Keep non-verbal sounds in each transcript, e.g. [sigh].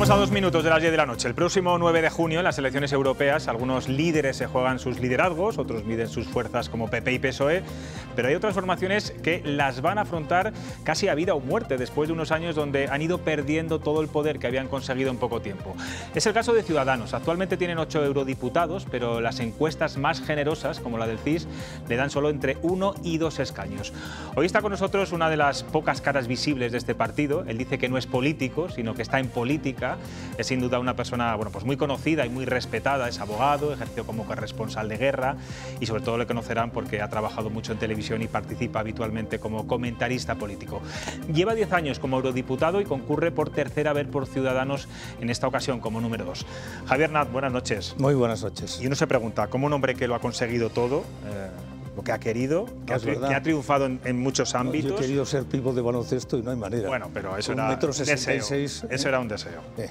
Estamos a dos minutos de las 10 de la noche. El próximo 9 de junio, en las elecciones europeas, algunos líderes se juegan sus liderazgos, otros miden sus fuerzas como PP y PSOE, pero hay otras formaciones que las van a afrontar casi a vida o muerte después de unos años donde han ido perdiendo todo el poder que habían conseguido en poco tiempo. Es el caso de Ciudadanos. Actualmente tienen ocho eurodiputados, pero las encuestas más generosas, como la del CIS, le dan solo entre uno y dos escaños. Hoy está con nosotros una de las pocas caras visibles de este partido. Él dice que no es político, sino que está en política es sin duda una persona bueno, pues muy conocida y muy respetada, es abogado, ejerció como corresponsal de guerra y sobre todo le conocerán porque ha trabajado mucho en televisión y participa habitualmente como comentarista político. Lleva 10 años como eurodiputado y concurre por tercera vez por Ciudadanos en esta ocasión como número 2. Javier Nat, buenas noches. Muy buenas noches. Y uno se pregunta, ¿cómo un hombre que lo ha conseguido todo... Eh, que ha querido, que, ha, triunfado en, muchos ámbitos. yo he querido ser pivo de baloncesto y no hay manera. Bueno, pero eso, era, un deseo. eso era un deseo. Eh,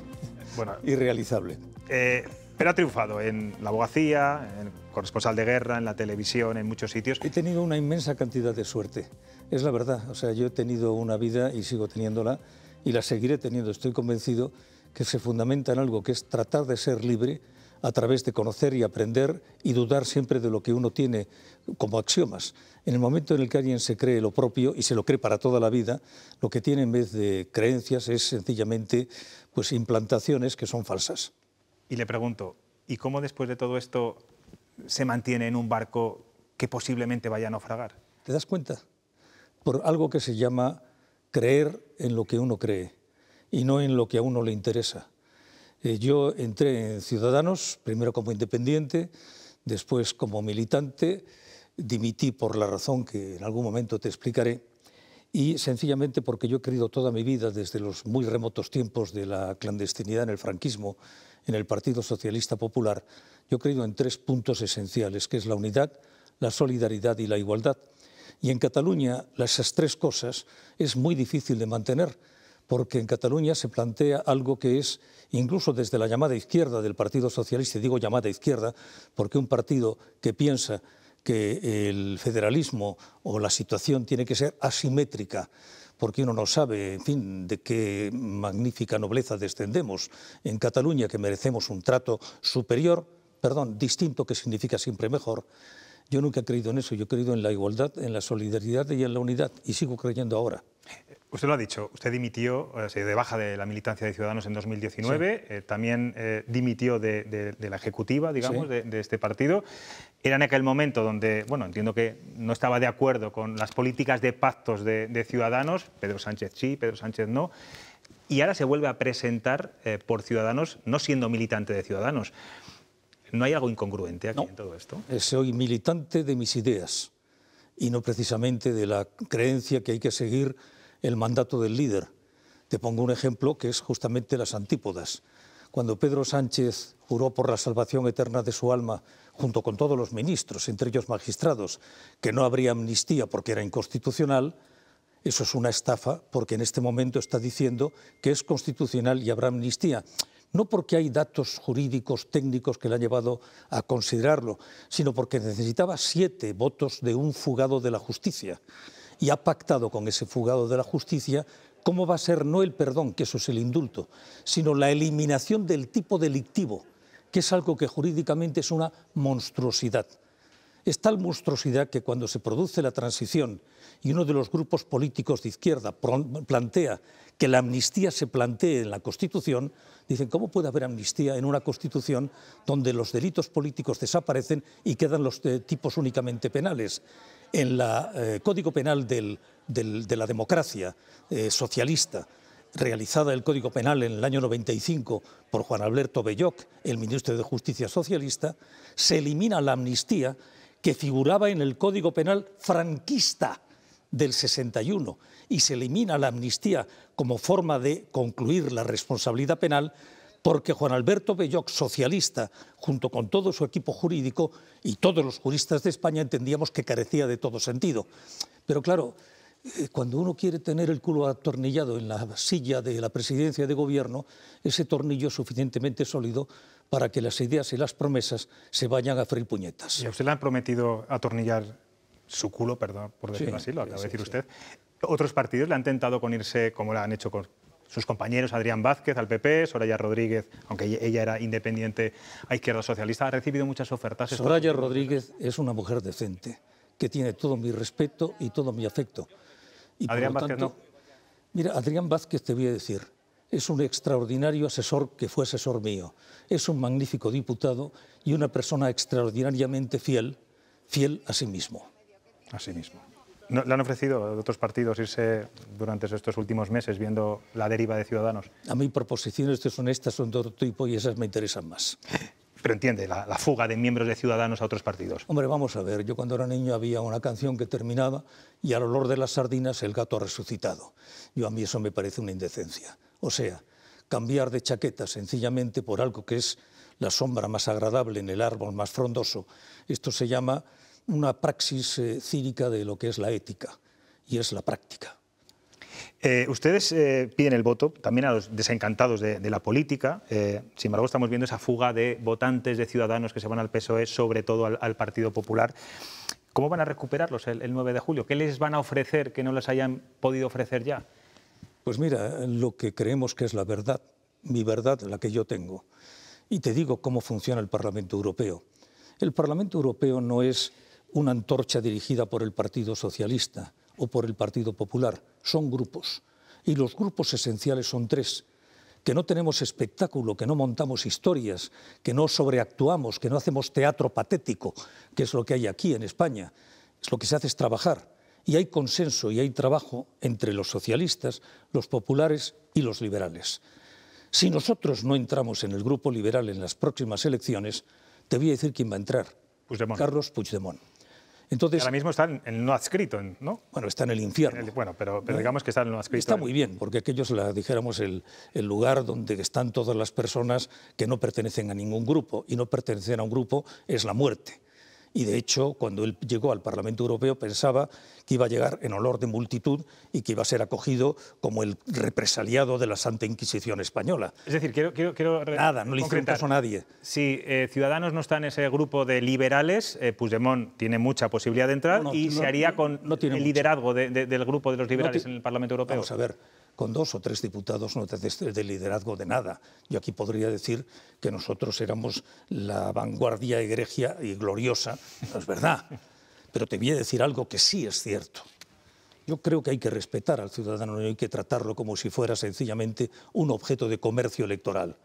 bueno, Irrealizable. Eh, pero ha triunfado en la abogacía, en corresponsal de guerra, en la televisión, en muchos sitios. He tenido una inmensa cantidad de suerte, es la verdad. O sea, yo he tenido una vida y sigo teniéndola y la seguiré teniendo. Estoy convencido que se fundamenta en algo que es tratar de ser libre a través de conocer y aprender y dudar siempre de lo que uno tiene como axiomas. En el momento en el que alguien se cree lo propio y se lo cree para toda la vida, lo que tiene en vez de creencias es sencillamente pues, implantaciones que son falsas. Y le pregunto, ¿y cómo después de todo esto se mantiene en un barco que posiblemente vaya a naufragar? ¿Te das cuenta? Por algo que se llama creer en lo que uno cree y no en lo que a uno le interesa. Eh, yo entré en Ciudadanos, primero como independiente, después como militante, dimití por la razón que en algún momento te explicaré, y sencillamente porque yo he creído toda mi vida, desde los muy remotos tiempos de la clandestinidad en el franquismo, en el Partido Socialista Popular, yo he creído en tres puntos esenciales, que es la unidad, la solidaridad y la igualdad. Y en Cataluña esas tres cosas es muy difícil de mantener, porque en Cataluña se plantea algo que es, incluso desde la llamada izquierda del Partido Socialista, y digo llamada izquierda, porque un partido que piensa que el federalismo o la situación tiene que ser asimétrica, porque uno no sabe, en fin, de qué magnífica nobleza descendemos en Cataluña, que merecemos un trato superior, perdón, distinto, que significa siempre mejor. Yo nunca he creído en eso, yo he creído en la igualdad, en la solidaridad y en la unidad, y sigo creyendo ahora. Usted lo ha dicho, usted dimitió, eh, se de baja de la militancia de Ciudadanos en 2019, eh, también eh, dimitió de, la ejecutiva, digamos, de, este partido. Era en aquel momento donde, bueno, entiendo que no estaba de acuerdo con las políticas de pactos de, Ciudadanos, Pedro Sánchez sí, Pedro Sánchez no, y ahora se vuelve a presentar por Ciudadanos, no siendo militante de Ciudadanos. ¿No hay algo incongruente aquí en todo esto? Soy militante de mis ideas y no precisamente de la creencia que hay que seguir el mandato del líder. Te pongo un ejemplo que es justamente las antípodas. Cuando Pedro Sánchez juró por la salvación eterna de su alma, junto con todos los ministros, entre ellos magistrados, que no habría amnistía porque era inconstitucional, eso es una estafa porque en este momento está diciendo que es constitucional y habrá amnistía. No porque hay datos jurídicos, técnicos que le han llevado a considerarlo, sino porque necesitaba siete votos de un fugado de la justicia y ha pactado con ese fugado de la justicia cómo va a ser no el perdón, que eso es el indulto, sino la eliminación del tipo delictivo, que es algo que jurídicamente es una monstruosidad. Es tal monstruosidad que cuando se produce la transición y uno de los grupos políticos de izquierda plantea que la amnistía se plantee en la Constitución, dicen, ¿cómo puede haber amnistía en una Constitución donde los delitos políticos desaparecen y quedan los eh, tipos únicamente penales? en el eh, Código Penal de la democracia eh, socialista, realizada el Código Penal en el año 95 por Juan Alberto Belloc, el ministro de Justicia socialista, se elimina la amnistía que figuraba en el Código Penal franquista del 61 y se elimina la amnistía como forma de concluir la responsabilidad penal porque Juan Alberto Belloc, socialista, junto con todo su equipo jurídico y todos los juristas de España entendíamos que carecía de todo sentido. Pero claro, eh, cuando uno quiere tener el culo atornillado en la silla de la presidencia de gobierno, ese tornillo es suficientemente sólido para que las ideas y las promesas se vayan a freír puñetas. ¿Y a usted le han prometido atornillar su culo, perdón por decirlo así, lo acaba de decir usted? ¿Otros partidos le han tentado con irse, como lo han hecho con sus compañeros, Adrián Vázquez al PP, Soraya Rodríguez, aunque ella era independiente a Izquierda Socialista, ha recibido muchas ofertas. Soraya Rodríguez es una mujer decente, que tiene todo mi respeto y todo mi afecto. Y Adrián Vázquez no. Mira, Adrián Vázquez te voy a decir, es un extraordinario asesor que fue asesor mío, es un magnífico diputado y una persona extraordinariamente fiel, fiel a sí mismo. A sí mismo. No, le han ofrecido a otros partidos irse durante estos últimos meses viendo la deriva de Ciudadanos. A mí proposiciones que son estas, son de otro tipo y esas me interesan más. Pero entiende, la, la, fuga de miembros de Ciudadanos a otros partidos. Hombre, vamos a ver, yo cuando era niño había una canción que terminaba y al olor de las sardinas el gato ha resucitado. Yo a mí eso me parece una indecencia. O sea, cambiar de chaqueta sencillamente por algo que es la sombra más agradable en el árbol más frondoso, esto se llama una praxis eh, de lo que es la ética y es la práctica. Eh, ustedes eh, piden el voto también a los desencantados de, la política. Eh, sin embargo, estamos viendo esa fuga de votantes, de ciudadanos que se van al PSOE, sobre todo al, Partido Popular. ¿Cómo van a recuperarlos el, el, 9 de julio? ¿Qué les van a ofrecer que no les hayan podido ofrecer ya? Pues mira, lo que creemos que es la verdad, mi verdad, la que yo tengo. Y te digo cómo funciona el Parlamento Europeo. El Parlamento Europeo no es una antorcha dirigida por el Partido Socialista o por el Partido Popular. Son grupos. Y los grupos esenciales son tres. Que no tenemos espectáculo, que no montamos historias, que no sobreactuamos, que no hacemos teatro patético, que es lo que hay aquí en España. Es lo que se hace es trabajar. Y hay consenso y hay trabajo entre los socialistas, los populares y los liberales. Si nosotros no entramos en el grupo liberal en las próximas elecciones, te voy a decir quién va a entrar. Carlos Puigdemont. Entonces, Ahora mismo está en el no adscrito, ¿no? Bueno, está en el infierno. bueno, pero, ¿Eh? digamos que está en el no adscrito. Está muy ¿eh? bien, porque aquellos, la, dijéramos, el, el, lugar donde están todas las personas que no pertenecen a ningún grupo, y no pertenecen a un grupo es la muerte y de hecho cuando él llegó al Parlamento Europeo pensaba que iba a llegar en olor de multitud y que iba a ser acogido como el represaliado de la Santa Inquisición española. Es decir, quiero... Nada, no le hicieron a nadie. Si eh, Ciudadanos no está en ese grupo de liberales, eh, Puigdemont tiene mucha posibilidad de entrar y se haría con el liderazgo del grupo de los liberales en el Parlamento Europeo. Vamos a ver, con dos o tres diputados no te de liderazgo de nada. Yo aquí podría decir que nosotros éramos la vanguardia egregia y gloriosa, no es verdad, pero te voy a decir algo que sí es cierto. Yo creo que hay que respetar al ciudadano y hay que tratarlo como si fuera sencillamente un objeto de comercio electoral.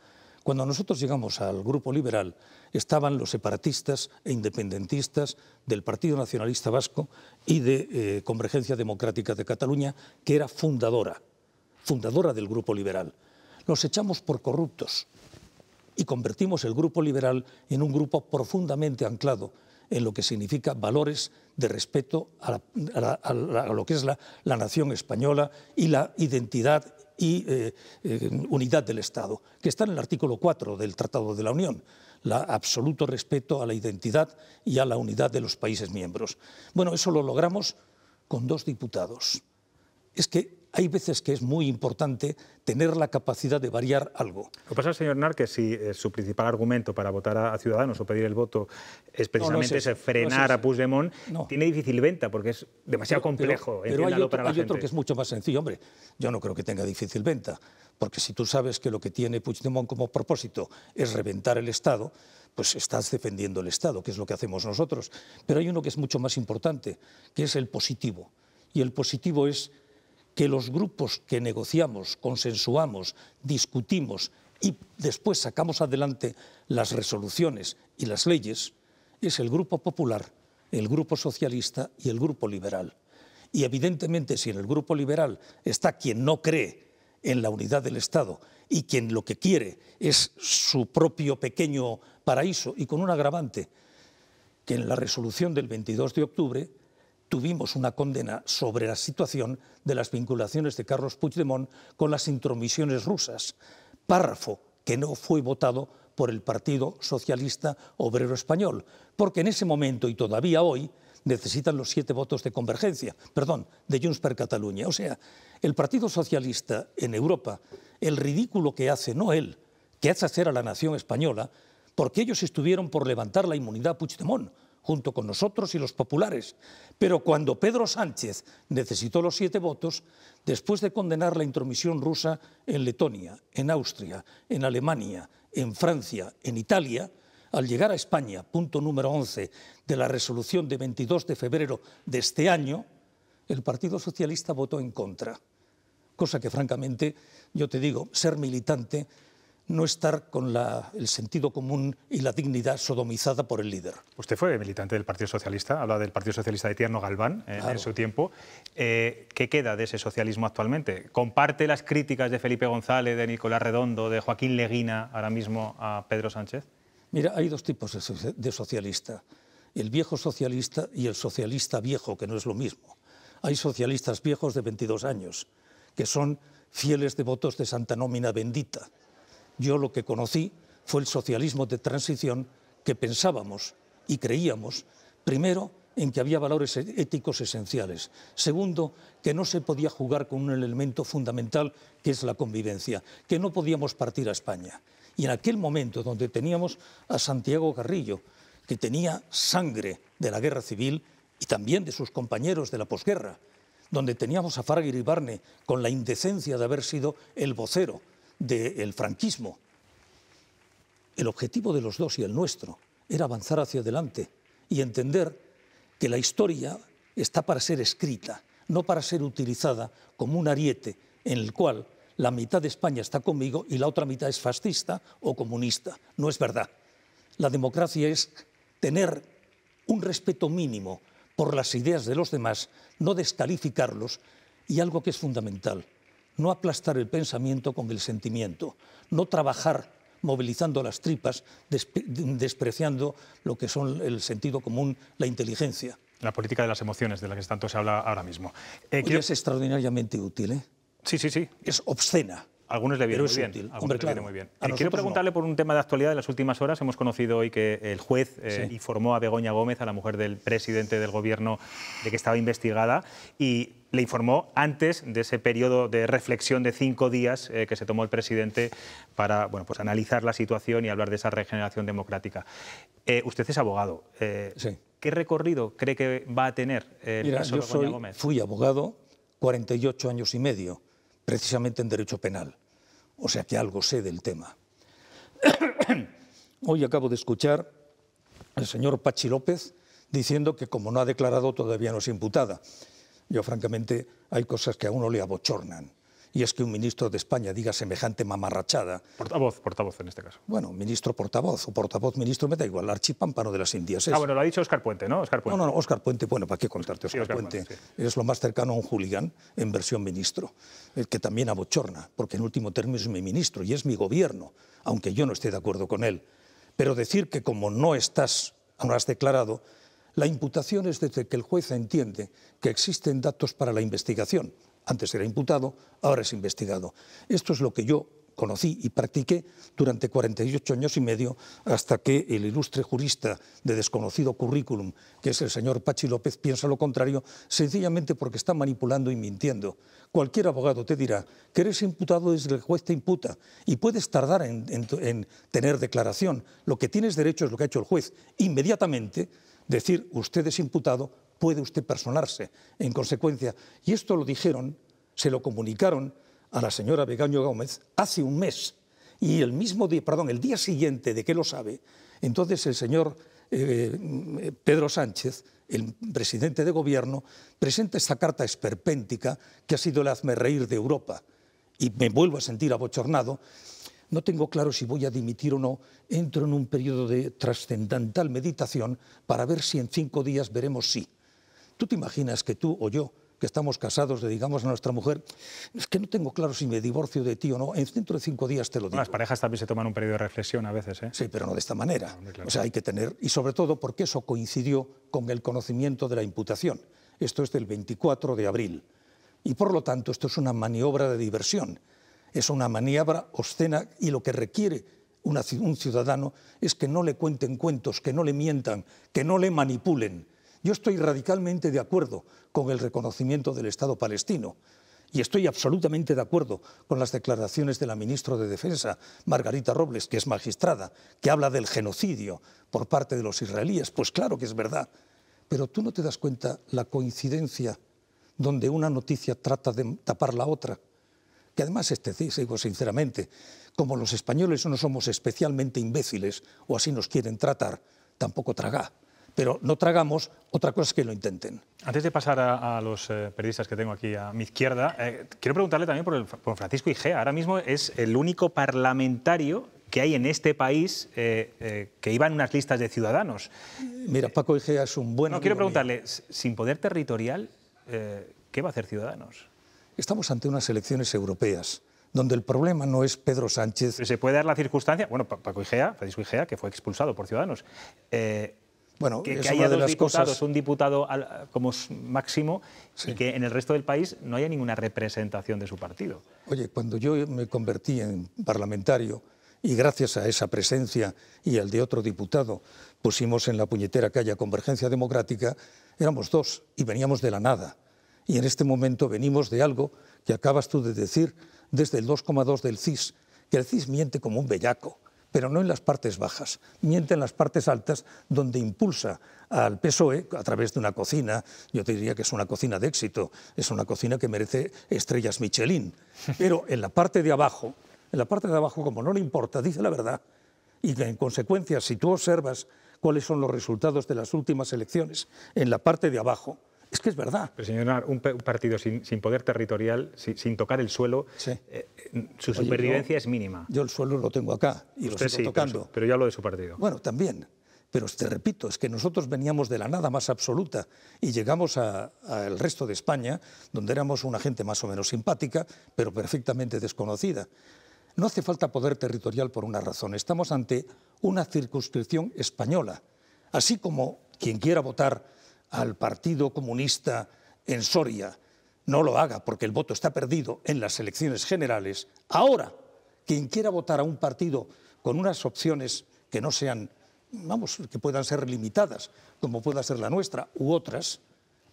Cuando nosotros llegamos al grupo liberal, estaban los separatistas e independentistas del Partido Nacionalista Vasco y de eh, Convergencia Democrática de Cataluña, que era fundadora fundadora del Grupo Liberal. Los echamos por corruptos y convertimos el Grupo Liberal en un grupo profundamente anclado en lo que significa valores de respeto a, lo que es la, nación española y la identidad y eh, eh, unidad del Estado, que está en el artículo 4 del Tratado de la Unión, el absoluto respeto a la identidad y a la unidad de los países miembros. Bueno, eso lo logramos con dos diputados es que hay veces que es muy importante tener la capacidad de variar algo. Lo que pasa, señor Narque, que si eh, su principal argumento para votar a, Ciudadanos o pedir el voto es precisamente ese, frenar a Puigdemont, tiene difícil venta porque es demasiado complejo. Pero, hay, para otro que es mucho más sencillo. Hombre, yo no creo que tenga difícil venta, porque si tú sabes que lo que tiene Puigdemont como propósito es reventar el Estado, pues estás defendiendo el Estado, que es lo que hacemos nosotros. Pero hay uno que es mucho más importante, que es el positivo. Y el positivo es que los grupos que negociamos, consensuamos, discutimos y después sacamos adelante las resoluciones y las leyes es el Grupo Popular, el Grupo Socialista y el Grupo Liberal. Y evidentemente si en el Grupo Liberal está quien no cree en la unidad del Estado y quien lo que quiere es su propio pequeño paraíso y con un agravante, que en la resolución del 22 de octubre tuvimos una condena sobre la situación de las vinculaciones de Carlos Puigdemont con las intromisiones rusas, párrafo que no fue votado por el Partido Socialista Obrero Español, porque en ese momento y todavía hoy necesitan los siete votos de convergencia, perdón, de Junts per Cataluña. O sea, el Partido Socialista en Europa, el ridículo que hace, no él, que hace hacer a la nación española, porque ellos estuvieron por levantar la inmunidad a Puigdemont junto con nosotros y los populares. Pero cuando Pedro Sánchez necesitó los siete votos, después de condenar la intromisión rusa en Letonia, en Austria, en Alemania, en Francia, en Italia, al llegar a España, punto número 11 de la resolución de 22 de febrero de este año, el Partido Socialista votó en contra. Cosa que, francamente, yo te digo, ser militante no estar con el sentido común y la dignidad sodomizada por el líder. Usted fue militante del Partido Socialista, habla del Partido Socialista de Tierno Galván eh, en su tiempo. Eh, ¿Qué queda de ese socialismo actualmente? ¿Comparte las críticas de Felipe González, de Nicolás Redondo, de Joaquín Leguina ahora mismo a Pedro Sánchez? Mira, hay dos tipos de socialista, el viejo socialista y el socialista viejo, que no es lo mismo. Hay socialistas viejos de 22 años, que son fieles devotos de Santa Nómina Bendita yo lo que conocí fue el socialismo de transición que pensábamos y creíamos, primero, en que había valores e-, éticos esenciales. Segundo, que no se podía jugar con un elemento fundamental que es la convivencia, que no podíamos partir a España. Y en aquel momento donde teníamos a Santiago Carrillo, que tenía sangre de la guerra civil y también de sus compañeros de la posguerra, donde teníamos a y Barne con la indecencia de haber sido el vocero del franquismo. El objetivo de los dos y el nuestro era avanzar hacia adelante y entender que la historia está para ser escrita, no para ser utilizada como un ariete en el cual la mitad de España está conmigo y la otra mitad es fascista o comunista. No es verdad. La democracia es tener un respeto mínimo por las ideas de los demás, no descalificarlos y algo que es fundamental, no aplastar el pensamiento con el sentimiento, no trabajar movilizando las tripas, despreciando lo que son el sentido común, la inteligencia. La política de las emociones, de la que tanto se habla ahora mismo. Eh, Es extraordinariamente útil, ¿eh? Sí, sí, sí. Es obscena. Algunos le vienen bien. Algunos le muy bien. Eh, quiero preguntarle por un tema de actualidad de las últimas horas. Hemos conocido hoy que el juez eh, informó a Begoña Gómez, a la mujer del presidente del gobierno, de que estaba investigada. Y le informó antes de ese periodo de reflexión de cinco días eh, que se tomó el presidente para bueno, pues analizar la situación y hablar de esa regeneración democrática. Eh, usted es abogado. Eh, ¿Qué recorrido cree que va a tener el Mira, yo Fui abogado 48 años y medio, precisamente en Derecho Penal. O sea que algo sé del tema. [coughs] Hoy acabo de escuchar al señor Pachi López diciendo que como no ha declarado todavía no es imputada. Yo, francamente, hay cosas que a uno le abochornan. Y es que un ministro de España diga semejante mamarrachada. Portavoz, portavoz en este caso. Bueno, ministro portavoz o portavoz ministro, me da igual, archipámpano de las Indias. Es. Ah, bueno, lo ha dicho Oscar Puente, ¿no? Oscar Puente. No, no, no Oscar Puente, bueno, ¿para qué contarte? Oscar, Puente es lo más cercano a un hooligan en versión ministro, el que también abochorna, porque en último término es mi ministro y es mi gobierno, aunque yo no esté de acuerdo con él. Pero decir que como no estás, no has declarado, la imputación es desde que el juez entiende que existen datos para la investigación. Antes era imputado, ahora es investigado. Esto es lo que yo conocí y practiqué durante 48 años y medio hasta que el ilustre jurista de desconocido currículum, que es el señor Pachi López, piensa lo contrario, sencillamente porque está manipulando y mintiendo. Cualquier abogado te dirá que eres imputado desde que el juez te imputa y puedes tardar en, en tener declaración. Lo que tienes derecho es lo que ha hecho el juez inmediatamente decir usted es imputado, puede usted personarse en consecuencia. Y esto lo dijeron, se lo comunicaron a la señora Begaño Gómez hace un mes. Y el mismo día, perdón, el día siguiente de que lo sabe, entonces el señor eh, Pedro Sánchez, el presidente de gobierno, presenta esta carta esperpéntica que ha sido el hazme reír de Europa. Y me vuelvo a sentir abochornado no tengo claro si voy a dimitir o no, entro en un periodo de trascendental meditación para ver si en cinco días veremos sí. ¿Tú te imaginas que tú o yo, que estamos casados, le digamos a nuestra mujer, es que no tengo claro si me divorcio de ti o no, dentro de cinco días te lo digo. Las parejas también se toman un periodo de reflexión a veces, ¿eh? Sí, pero no de esta manera. O sea, hay que tener, y sobre todo porque eso coincidió con el conocimiento de la imputación. Esto es del 24 de abril. Y por lo tanto, esto es una maniobra de diversión es una maniobra obscena y lo que requiere un ciudadano es que no le cuenten cuentos, que no le mientan, que no le manipulen. Yo estoy radicalmente de acuerdo con el reconocimiento del Estado palestino y estoy absolutamente de acuerdo con las declaraciones de la ministra de Defensa, Margarita Robles, que es magistrada, que habla del genocidio por parte de los israelíes. Pues claro que es verdad, pero tú no te das cuenta la coincidencia donde una noticia trata de tapar la otra que además, este, digo sinceramente, como los españoles no somos especialmente imbéciles, o así nos quieren tratar, tampoco traga. Pero no tragamos, otra cosa es que lo intenten. Antes de pasar a, los eh, periodistas que tengo aquí a mi izquierda, eh, quiero preguntarle también por, el, Francisco Igea. Ahora mismo es el único parlamentario que hay en este país eh, que iba en unas listas de ciudadanos. Mira, Paco Igea es un buen... No, quiero preguntarle, sin poder territorial, ¿qué va a hacer Ciudadanos? Estamos ante unas elecciones europeas donde el problema no es Pedro Sánchez. ¿Se puede dar la circunstancia? Bueno, Paco Igea, Igea, que fue expulsado por Ciudadanos. Eh, que, haya dos diputados, un diputado como máximo, y que en el resto del país no haya ninguna representación de su partido. Oye, cuando yo me convertí en parlamentario, y gracias a esa presencia y al de otro diputado pusimos en la puñetera que haya Convergencia Democrática, éramos dos y veníamos de la nada. Y en este momento venimos de algo que acabas tú de decir, desde el 2,2 del CIS, que el CIS miente como un bellaco, pero no en las partes bajas, miente en las partes altas donde impulsa al PSOE a través de una cocina, yo te diría que es una cocina de éxito, es una cocina que merece estrellas Michelin, pero en la parte de abajo, en la parte de abajo como no le importa, dice la verdad, y que en consecuencia si tú observas cuáles son los resultados de las últimas elecciones en la parte de abajo, es que es verdad. Pero señor, un, partido sin, poder territorial, sin, tocar el suelo, eh, eh, su supervivencia es mínima. Yo el suelo lo tengo acá y lo sigo tocando. Pero, pero yo hablo de su partido. Bueno, también. Pero te repito, es que nosotros veníamos de la nada más absoluta y llegamos al resto de España, donde éramos una gente más o menos simpática, pero perfectamente desconocida. No hace falta poder territorial por una razón. Estamos ante una circunscripción española. Así como quien quiera votar al Partido Comunista en Soria, no lo haga porque el voto está perdido en las elecciones generales, ahora quien quiera votar a un partido con unas opciones que no sean, vamos, que puedan ser limitadas, como pueda ser la nuestra u otras,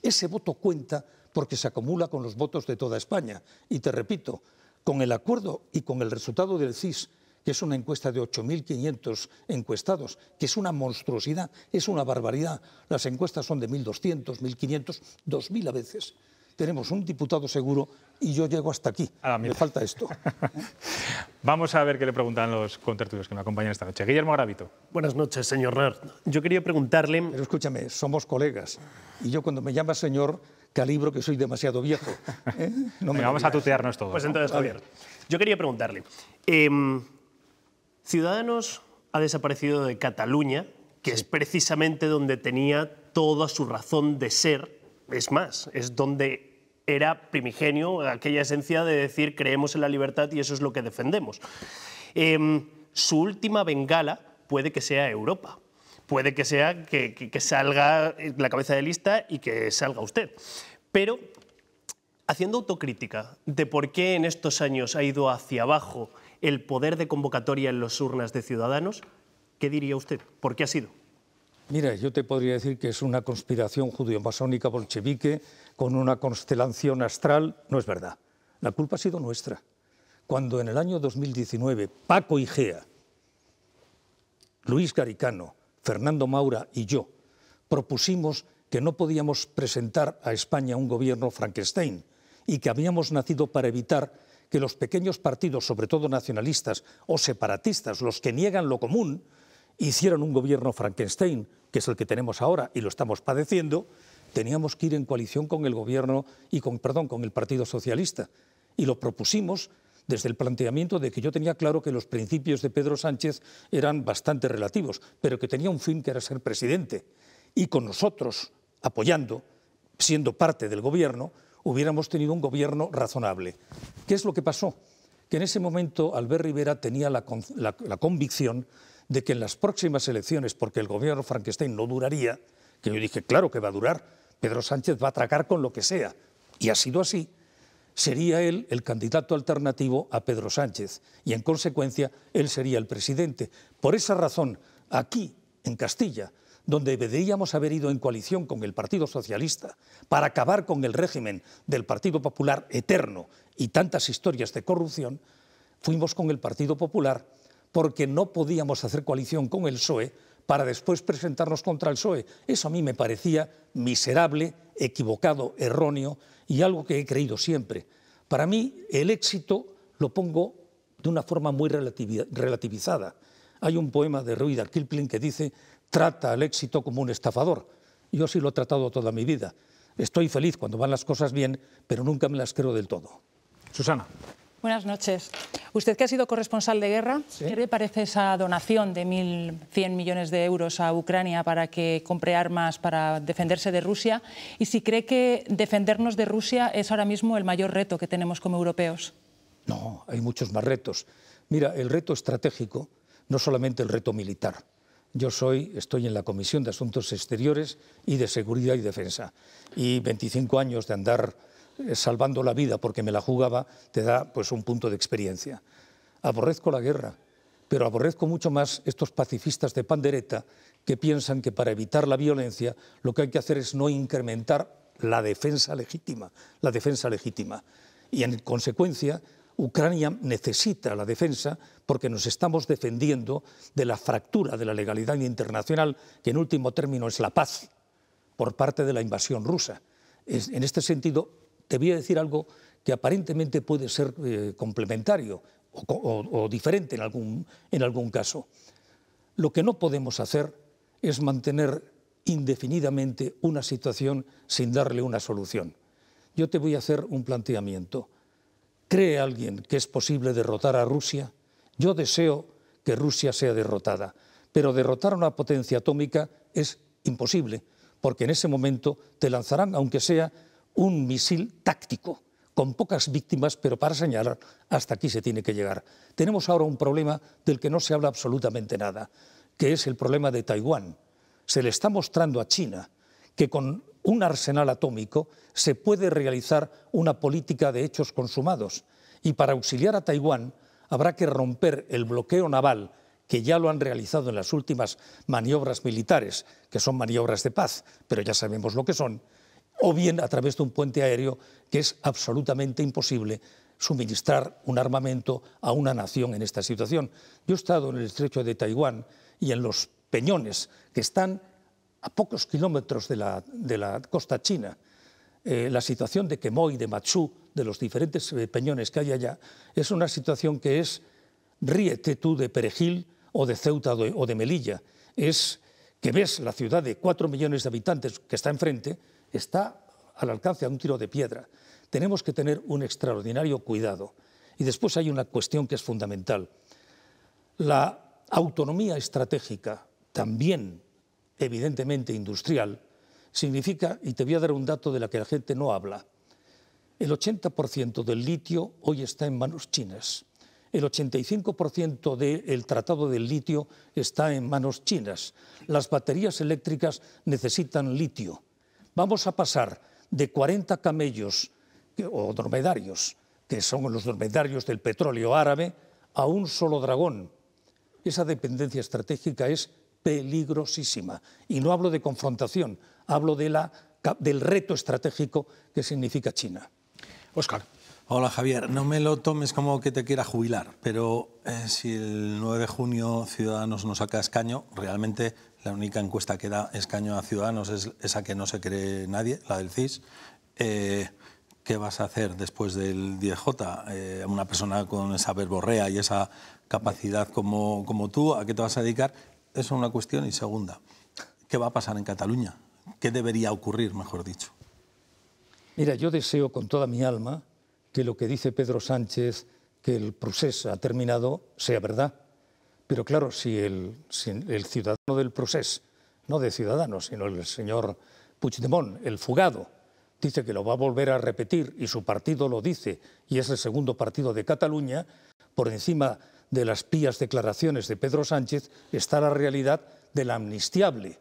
ese voto cuenta porque se acumula con los votos de toda España. Y te repito, con el acuerdo y con el resultado del CIS que es una encuesta de 8.500 encuestados, que es una monstruosidad, es una barbaridad. Las encuestas son de 1.200, 1.500, 2.000 a veces. Tenemos un diputado seguro y yo llego hasta aquí. Ah, me falta esto. [laughs] Vamos a ver qué le preguntan los contertulios que me acompañan esta noche. Guillermo Gravito. Buenas noches, señor Nard. Yo quería preguntarle... escúchame, somos colegas. Y yo cuando me llama señor, calibro que soy demasiado viejo. ¿eh? No me vamos a tutearnos todos. Pues entonces, Javier, yo quería preguntarle... Em, Ciudadanos ha desaparecido de Cataluña, que es precisamente donde tenía toda su razón de ser. Es más, es donde era primigenio aquella esencia de decir creemos en la libertad y eso es lo que defendemos. Em, su última bengala puede que sea Europa, puede que sea que salga la cabeza de lista y que salga usted. Pero haciendo autocrítica de por qué en estos años ha ido hacia abajo el poder de convocatoria en los urnas de Ciudadanos, ¿qué diría usted? ¿Por qué ha sido? Mira, yo te podría decir que es una conspiración judío-masónica bolchevique con una constelación astral. No es verdad. La culpa ha sido nuestra. Cuando en el año 2019 Paco Igea, Luis Garicano, Fernando Maura y yo propusimos que no podíamos presentar a España un gobierno Frankenstein y que habíamos nacido para evitar que los pequeños partidos, sobre todo nacionalistas o separatistas, los que niegan lo común, hicieran un gobierno Frankenstein, que es el que tenemos ahora y lo estamos padeciendo, teníamos que ir en coalición con el gobierno y con, perdón, con el Partido Socialista. Y lo propusimos desde el planteamiento de que yo tenía claro que los principios de Pedro Sánchez eran bastante relativos, pero que tenía un fin que era ser presidente. Y con nosotros, apoyando, siendo parte del gobierno, hubiéramos tenido un gobierno razonable. ¿Qué es lo que pasó? Que en ese momento Albert Rivera tenía la, convicción de que en las próximas elecciones, porque el gobierno Frankenstein no duraría, que yo dije, claro que va a durar, Pedro Sánchez va a atracar con lo que sea, y ha sido así, sería él el candidato alternativo a Pedro Sánchez, y en consecuencia él sería el presidente. Por esa razón, aquí, en Castilla, donde deberíamos haber ido en coalición con el Partido Socialista para acabar con el régimen del Partido Popular eterno y tantas historias de corrupción, fuimos con el Partido Popular porque no podíamos hacer coalición con el PSOE para después presentarnos contra el PSOE. Eso a mí me parecía miserable, equivocado, erróneo y algo que he creído siempre. Para mí el éxito lo pongo de una forma muy relativizada. Hay un poema de Rudyard Kipling que dice, trata al éxito como un estafador. Yo sí lo he tratado toda mi vida. Estoy feliz cuando van las cosas bien, pero nunca me las creo del todo. Susana. Buenas noches. Usted que ha sido corresponsal de guerra, ¿qué le parece esa donación de 1.100 millones de euros a Ucrania para que compre armas para defenderse de Rusia? Y si cree que defendernos de Rusia es ahora mismo el mayor reto que tenemos como europeos. No, hay muchos más retos. Mira, el reto estratégico, no solamente el reto militar. Yo soy, estoy en la Comisión de Asuntos Exteriores y de Seguridad y Defensa. Y 25 años de andar eh, salvando la vida porque me la jugaba te da pues un punto de experiencia. Aborrezco la guerra, pero aborrezco mucho más estos pacifistas de pandereta que piensan que para evitar la violencia lo que hay que hacer es no incrementar la defensa legítima, la defensa legítima. Y en consecuencia Ucrania necesita la defensa porque nos estamos defendiendo de la fractura de la legalidad internacional, que en último término es la paz, por parte de la invasión rusa. en este sentido, te voy a decir algo que aparentemente puede ser eh, complementario o, diferente en algún caso. Lo que no podemos hacer es mantener indefinidamente una situación sin darle una solución. Yo te voy a hacer un planteamiento. ¿Cree alguien que es posible derrotar a Rusia? Yo deseo que Rusia sea derrotada, pero derrotar a una potencia atómica es imposible, porque en ese momento te lanzarán, aunque sea un misil táctico, con pocas víctimas, pero para señalar hasta aquí se tiene que llegar. Tenemos ahora un problema del que no se habla absolutamente nada, que es el problema de Taiwán. Se le está mostrando a China que con un arsenal atómico, se puede realizar una política de hechos consumados. Y para auxiliar a Taiwán habrá que romper el bloqueo naval que ya lo han realizado en las últimas maniobras militares, que son maniobras de paz, pero ya sabemos lo que son, o bien a través de un puente aéreo que es absolutamente imposible suministrar un armamento a una nación en esta situación. Yo he estado en el estrecho de Taiwán y en los peñones que están a pocos kilómetros de la, costa china, eh, la situación de Kemoy, de Machu, de los diferentes eh, peñones que hay allá, es una situación que es ríete de Perejil o de Ceuta o de Melilla. Es que ves la ciudad de cuatro millones de habitantes que está enfrente, está al alcance de un tiro de piedra. Tenemos que tener un extraordinario cuidado. Y después hay una cuestión que es fundamental. La autonomía estratégica también evidentemente industrial, significa, y te voy a dar un dato de la que la gente no habla, el 80% del litio hoy está en manos chinas. El 85% del tratado del litio está en manos chinas. Las baterías eléctricas necesitan litio. Vamos a pasar de 40 camellos o dromedarios, que son los dromedarios del petróleo árabe, a un solo dragón. Esa dependencia estratégica es peligrosísima. Y no hablo de confrontación, hablo de la, del reto estratégico que significa China. Oscar. Hola Javier, no me lo tomes como que te quiera jubilar, pero eh, si el 9 de junio Ciudadanos no saca escaño, realmente la única encuesta que da escaño a Ciudadanos es esa que no se cree nadie, la del CIS. Eh, ¿Qué vas a hacer después del 10J? Eh, una persona con esa verborrea y esa capacidad como, como tú, ¿a qué te vas a dedicar? es una cuestión. Y segunda, ¿qué va a pasar en Cataluña? ¿Qué debería ocurrir, mejor dicho? Mira, yo deseo con toda mi alma que lo que dice Pedro Sánchez, que el proceso ha terminado, sea verdad. Pero claro, si el, ciudadano del proceso, no de ciudadanos, sino el señor Puigdemont, el fugado, dice que lo va a volver a repetir y su partido lo dice y es el segundo partido de Cataluña, por encima de las pías declaraciones de Pedro Sánchez está la realidad del amnistiable.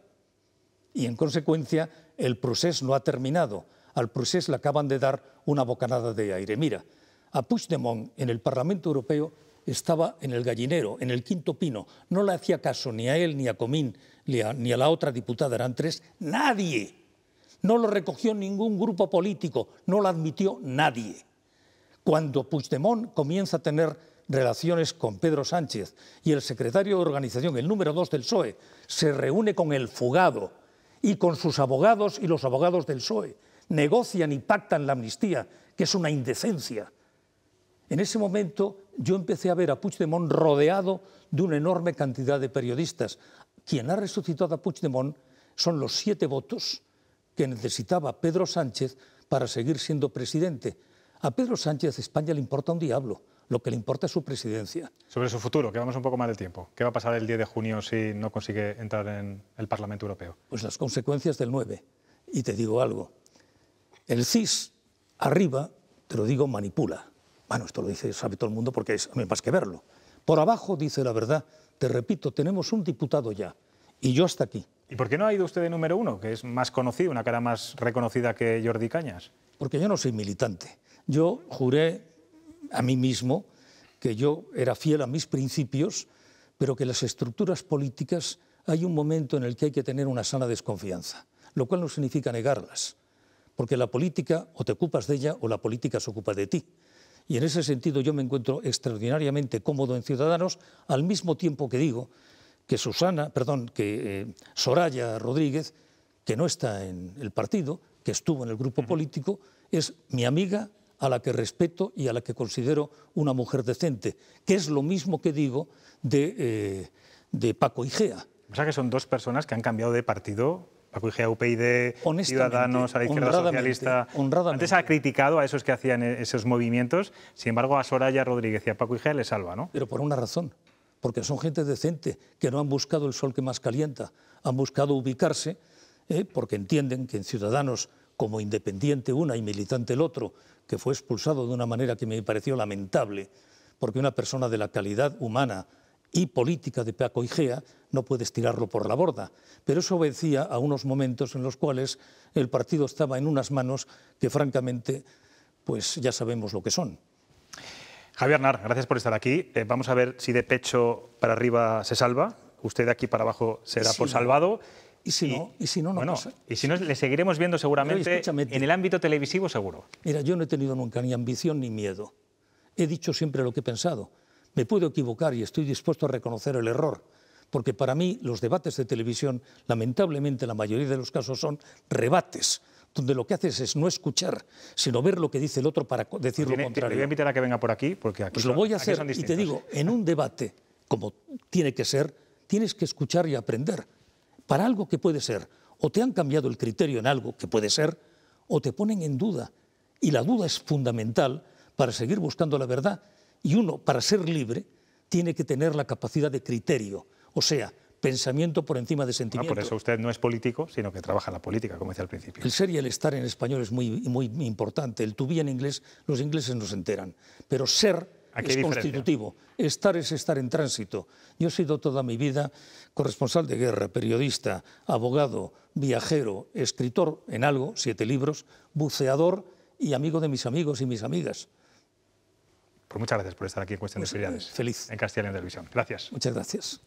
Y en consecuencia, el proceso no ha terminado. Al proceso le acaban de dar una bocanada de aire. Mira, a Puigdemont en el Parlamento Europeo estaba en el gallinero, en el quinto pino. No le hacía caso ni a él, ni a Comín, ni a, la otra diputada, eran tres, nadie. No lo recogió ningún grupo político, no lo admitió nadie. Cuando Puigdemont comienza a tener relaciones con Pedro Sánchez y el secretario de organización, el número dos del PSOE, se reúne con el fugado y con sus abogados y los abogados del PSOE. Negocian y pactan la amnistía, que es una indecencia. En ese momento yo empecé a ver a Puigdemont rodeado de una enorme cantidad de periodistas. Quien ha resucitado a Puigdemont son los siete votos que necesitaba Pedro Sánchez para seguir siendo presidente. A Pedro Sánchez España le importa un diablo. Lo que le importa es su presidencia. Sobre su futuro, que vamos un poco más del tiempo. ¿Qué va a pasar el 10 de junio si no consigue entrar en el Parlamento Europeo? Pues las consecuencias del 9. Y te digo algo. El CIS arriba, te lo digo, manipula. Bueno, esto lo dice, sabe todo el mundo porque es más que verlo. Por abajo dice la verdad. Te repito, tenemos un diputado ya. Y yo hasta aquí. ¿Y por qué no ha ido usted de número uno, que es más conocido, una cara más reconocida que Jordi Cañas? Porque yo no soy militante. Yo juré a mí mismo que yo era fiel a mis principios, pero que las estructuras políticas hay un momento en el que hay que tener una sana desconfianza, lo cual no significa negarlas, porque la política o te ocupas de ella o la política se ocupa de ti. Y en ese sentido yo me encuentro extraordinariamente cómodo en Ciudadanos, al mismo tiempo que digo que Susana, perdón, que eh, Soraya Rodríguez, que no está en el partido, que estuvo en el grupo político, es mi amiga, a la que respeto y a la que considero una mujer decente, que es lo mismo que digo de, eh, Paco Igea. O sea que son dos personas que han cambiado de partido Paco Igea, UPyD, Ciudadanos, a la izquierda socialista. Antes ha criticado a esos que hacían e-, esos movimientos, sin embargo a Soraya Rodríguez y a Paco Igea le salva, ¿no? Pero por una razón, porque son gente decente, que no han buscado el sol que más calienta, han buscado ubicarse, eh, porque entienden que en Ciudadanos como independiente una y militante el otro, que fue expulsado de una manera que me pareció lamentable, porque una persona de la calidad humana y política de Paco Igea no puede estirarlo por la borda. Pero eso obedecía a unos momentos en los cuales el partido estaba en unas manos que francamente, pues ya sabemos lo que son. Javier Nar, gracias por estar aquí. Eh, vamos a ver si de pecho para arriba se salva. Usted de aquí para abajo será por salvado. Y si no, y si no, no Y si no, le seguiremos viendo seguramente en el ámbito televisivo, seguro. Mira, yo no he tenido nunca ni ambición ni miedo. He dicho siempre lo que he pensado. Me puedo equivocar y estoy dispuesto a reconocer el error, porque para mí los debates de televisión, lamentablemente la mayoría de los casos son rebates, donde lo que haces es no escuchar, sino ver lo que dice el otro para decir lo contrario. Te voy a invitar a que venga por aquí, porque aquí pues lo voy a hacer y te digo, en un debate como tiene que ser, tienes que escuchar y aprender para algo que puede ser, o te han cambiado el criterio en algo que puede ser, o te ponen en duda. Y la duda es fundamental para seguir buscando la verdad. Y uno, para ser libre, tiene que tener la capacidad de criterio, o sea, pensamiento por encima de ah, sentimiento. por eso usted no es político, sino que trabaja en la política, como decía al principio. El ser y el estar en español es muy, muy importante. El to be en inglés, los ingleses nos enteran. Pero ser es constitutivo. Estar es estar en tránsito. Yo he sido toda mi vida corresponsal de guerra, periodista, abogado, viajero, escritor en algo, siete libros, buceador y amigo de mis amigos y mis amigas. Pues muchas gracias por estar aquí en Cuestión de Seriedades. Feliz. En Castilla en Televisión. Gracias. Muchas gracias.